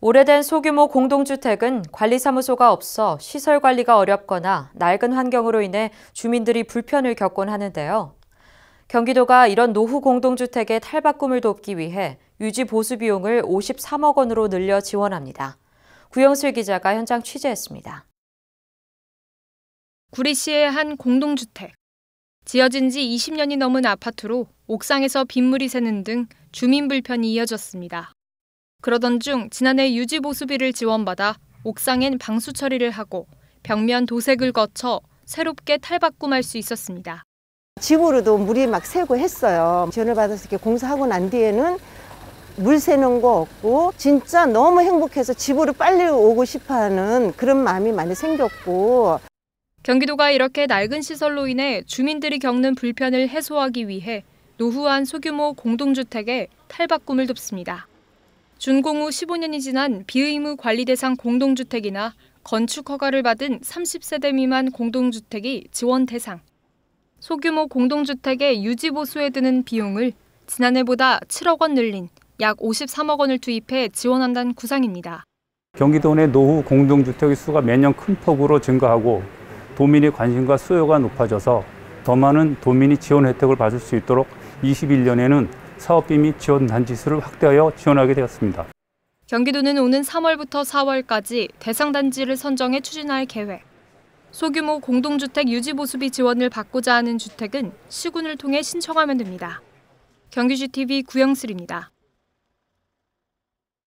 오래된 소규모 공동주택은 관리사무소가 없어 시설 관리가 어렵거나 낡은 환경으로 인해 주민들이 불편을 겪곤 하는데요. 경기도가 이런 노후 공동주택의 탈바꿈을 돕기 위해 유지 보수 비용을 53억 원으로 늘려 지원합니다. 구영슬 기자가 현장 취재했습니다. 구리시의 한 공동주택. 지어진 지 20년이 넘은 아파트로 옥상에서 빗물이 새는 등 주민 불편이 이어졌습니다. 그러던 중 지난해 유지보수비를 지원받아 옥상엔 방수 처리를 하고 벽면 도색을 거쳐 새롭게 탈바꿈할 수 있었습니다. 집으로도 물이 막 새고 했어요. 지원을 받아서 이렇게 공사하고 난 뒤에는 물 새는 거 없고 진짜 너무 행복해서 집으로 빨리 오고 싶어하는 그런 마음이 많이 생겼고 경기도가 이렇게 낡은 시설로 인해 주민들이 겪는 불편을 해소하기 위해 노후한 소규모 공동주택의 탈바꿈을 돕습니다. 준공 후 15년이 지난 비의무 관리 대상 공동주택이나 건축 허가를 받은 30세대 미만 공동주택이 지원 대상. 소규모 공동주택의 유지 보수에 드는 비용을 지난해보다 7억 원 늘린 약 53억 원을 투입해 지원한다는 구상입니다. 경기도 내 노후 공동주택의 수가 매년 큰 폭으로 증가하고 도민의 관심과 수요가 높아져서 더 많은 도민이 지원 혜택을 받을 수 있도록 21년에는 사업비 및 지원 단지 수를 확대하여 지원하게 되었습니다. 경기도는 오는 3월부터 4월까지 대상 단지를 선정해 추진할 계획. 소규모 공동주택 유지보수비 지원을 받고자 하는 주택은 시군을 통해 신청하면 됩니다. 경기주TV 구영슬입니다.